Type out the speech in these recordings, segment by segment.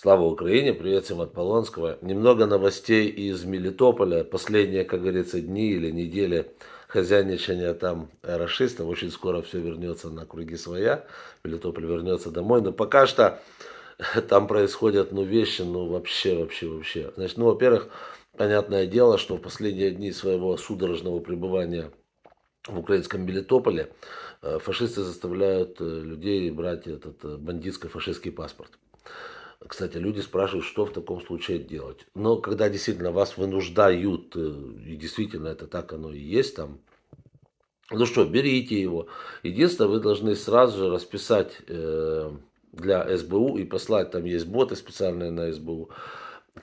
Слава Украине, привет всем от Полонского. Немного новостей из Мелитополя. Последние, как говорится, дни или недели хозяйничания там расистов. Очень скоро все вернется на круги своя. Мелитополь вернется домой. Но пока что там происходят, ну, вещи, ну, вообще, вообще, вообще. Значит, ну, во-первых, понятное дело, что в последние дни своего судорожного пребывания в украинском Мелитополе э, фашисты заставляют э, людей брать этот э, бандитско-фашистский паспорт. Кстати, люди спрашивают, что в таком случае делать. Но когда действительно вас вынуждают, э, и действительно это так оно и есть там, ну что, берите его. Единственное, вы должны сразу же расписать э, для СБУ и послать, там есть боты специальные на СБУ,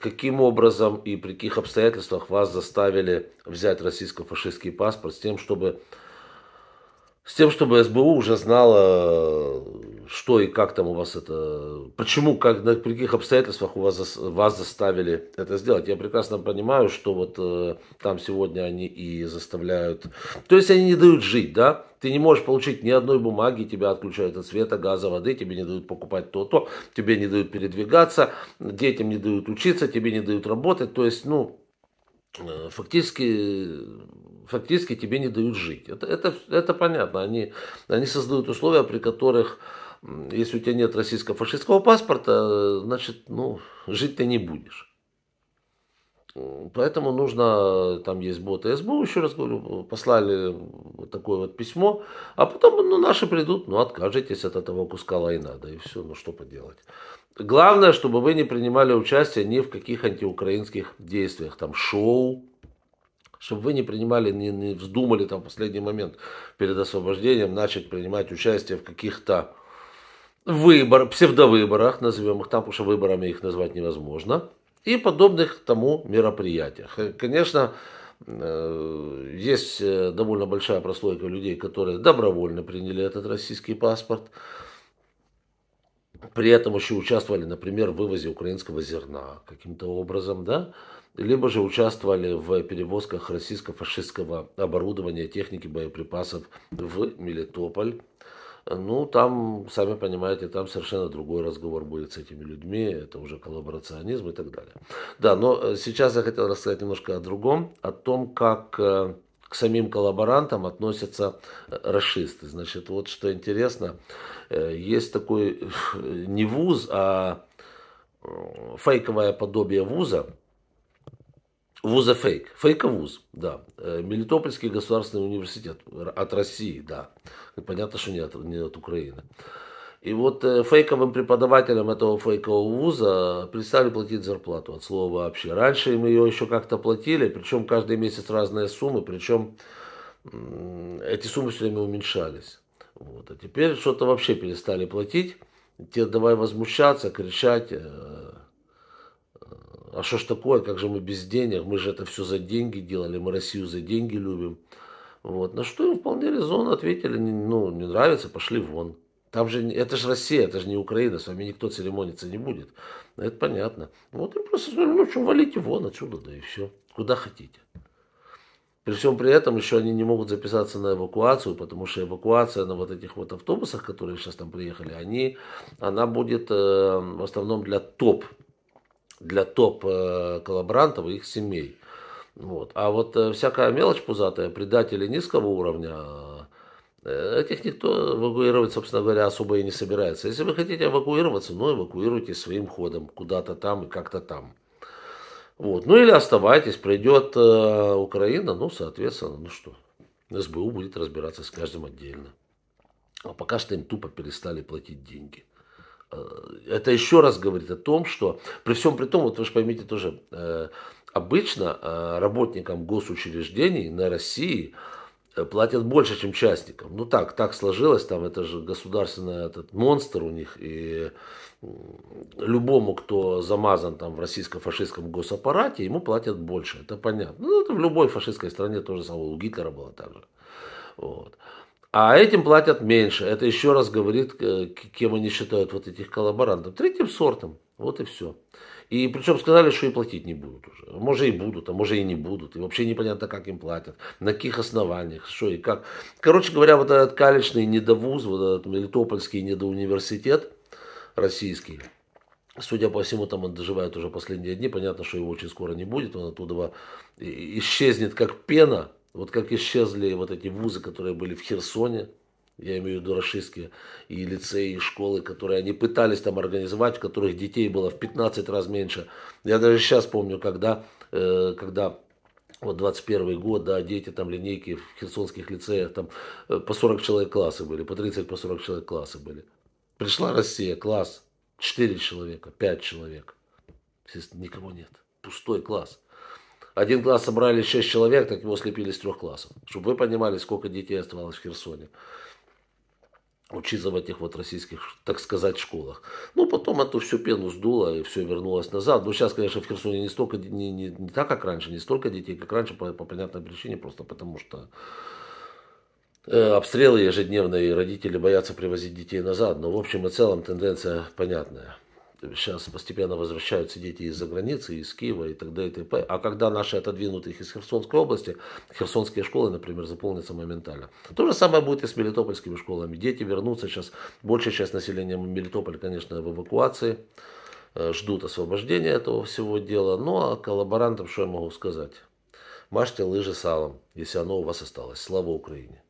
каким образом и при каких обстоятельствах вас заставили взять российско-фашистский паспорт с тем, чтобы с тем, чтобы СБУ уже знала что и как там у вас это, почему, как, на каких обстоятельствах у вас, вас заставили это сделать. Я прекрасно понимаю, что вот э, там сегодня они и заставляют, то есть они не дают жить, да, ты не можешь получить ни одной бумаги, тебя отключают от света, газа, воды, тебе не дают покупать то-то, тебе не дают передвигаться, детям не дают учиться, тебе не дают работать, то есть, ну, э, фактически, фактически тебе не дают жить. Это, это, это понятно. Они, они создают условия, при которых если у тебя нет российско-фашистского паспорта, значит, ну, жить ты не будешь. Поэтому нужно, там есть боты СБУ, еще раз говорю, послали вот такое вот письмо, а потом, ну, наши придут, ну, откажитесь от этого куска лайна, да и все, ну, что поделать. Главное, чтобы вы не принимали участие ни в каких антиукраинских действиях, там, шоу, чтобы вы не принимали, не, не вздумали там в последний момент перед освобождением начать принимать участие в каких-то выбор, псевдовыборах, назовем их там, потому что выборами их назвать невозможно, и подобных тому мероприятиях. Э, конечно, э, есть э, довольно большая прослойка людей, которые добровольно приняли этот российский паспорт, при этом еще участвовали, например, в вывозе украинского зерна каким-то образом, да, либо же участвовали в перевозках российско-фашистского оборудования, техники, боеприпасов в Мелитополь. Ну, там, сами понимаете, там совершенно другой разговор будет с этими людьми, это уже коллаборационизм и так далее. Да, но э, сейчас я хотел рассказать немножко о другом, о том, как э, к самим коллаборантам относятся э, расисты. Значит, вот что интересно, есть такой не вуз, а фейковое подобие вуза, Вуза фейк. Фейковуз, да. Э, Мелитопольский государственный университет от России, да. Понятно, что не от, не от Украины. И вот э, фейковым преподавателям этого фейкового вуза перестали платить зарплату от слова вообще. Раньше им ее еще как-то платили, причем каждый месяц разные суммы, причем эти суммы все время уменьшались. Вот. А теперь что-то вообще перестали платить. Те давай возмущаться, кричать, э, а что ж такое, как же мы без денег, мы же это все за деньги делали, мы Россию за деньги любим. Вот. На что им вполне резонно ответили, ну, не нравится, пошли вон. Там же, это же Россия, это же не Украина, с вами никто церемониться не будет. Это понятно. Вот им просто сказали, ну что, валите вон отсюда, да и все, куда хотите. При всем при этом еще они не могут записаться на эвакуацию, потому что эвакуация на вот этих вот автобусах, которые сейчас там приехали, они, она будет э, в основном для топ для топ-коллаборантов э, и их семей. Вот. А вот э, всякая мелочь пузатая, предатели низкого уровня, э, Этих никто эвакуировать, собственно говоря, особо и не собирается. Если вы хотите эвакуироваться, ну, эвакуируйте своим ходом, куда-то там и как-то там. Вот. Ну, или оставайтесь, придет э, Украина, ну, соответственно, ну что, СБУ будет разбираться с каждым отдельно. А пока что им тупо перестали платить деньги. Э, это еще раз говорит о том, что при всем при том, вот вы же поймите тоже, э, обычно э, работникам госучреждений на России платят больше, чем частникам. Ну так, так сложилось, там это же государственный этот монстр у них, и любому, кто замазан там в российско-фашистском госаппарате, ему платят больше, это понятно. Ну это в любой фашистской стране тоже самое, у Гитлера было так же. Вот. А этим платят меньше. Это еще раз говорит, э, кем они считают вот этих коллаборантов. Третьим сортом. Вот и все. И причем сказали, что и платить не будут уже. Может и будут, а может и не будут. И вообще непонятно, как им платят, на каких основаниях, что и как. Короче говоря, вот этот калечный недовуз, вот этот Мелитопольский недоуниверситет российский, Судя по всему, там он доживает уже последние дни. Понятно, что его очень скоро не будет. Он оттуда исчезнет, как пена вот как исчезли вот эти вузы, которые были в Херсоне, я имею в виду расистские, и лицеи, и школы, которые они пытались там организовать, в которых детей было в 15 раз меньше. Я даже сейчас помню, когда, э, когда вот 21 год, да, дети там линейки в херсонских лицеях, там э, по 40 человек классы были, по 30, по 40 человек классы были. Пришла Россия, класс, 4 человека, 5 человек. никого нет. Пустой класс. Один класс собрали шесть человек, так его слепили с трех классов. Чтобы вы понимали, сколько детей оставалось в Херсоне учиться в этих вот российских, так сказать, школах. Ну, потом эту всю пену сдуло, и все вернулось назад. Но сейчас, конечно, в Херсоне не столько, не, не, не так, как раньше, не столько детей, как раньше, по, по понятной причине, просто потому что э, обстрелы ежедневные, и родители боятся привозить детей назад. Но, в общем и целом, тенденция понятная сейчас постепенно возвращаются дети из-за границы, из Киева и так далее и т.п. А когда наши отодвинут их из Херсонской области, херсонские школы, например, заполнятся моментально. То же самое будет и с мелитопольскими школами. Дети вернутся сейчас, большая часть населения Мелитополя, конечно, в эвакуации, э, ждут освобождения этого всего дела. Ну а коллаборантам что я могу сказать? Мажьте лыжи салом, если оно у вас осталось. Слава Украине!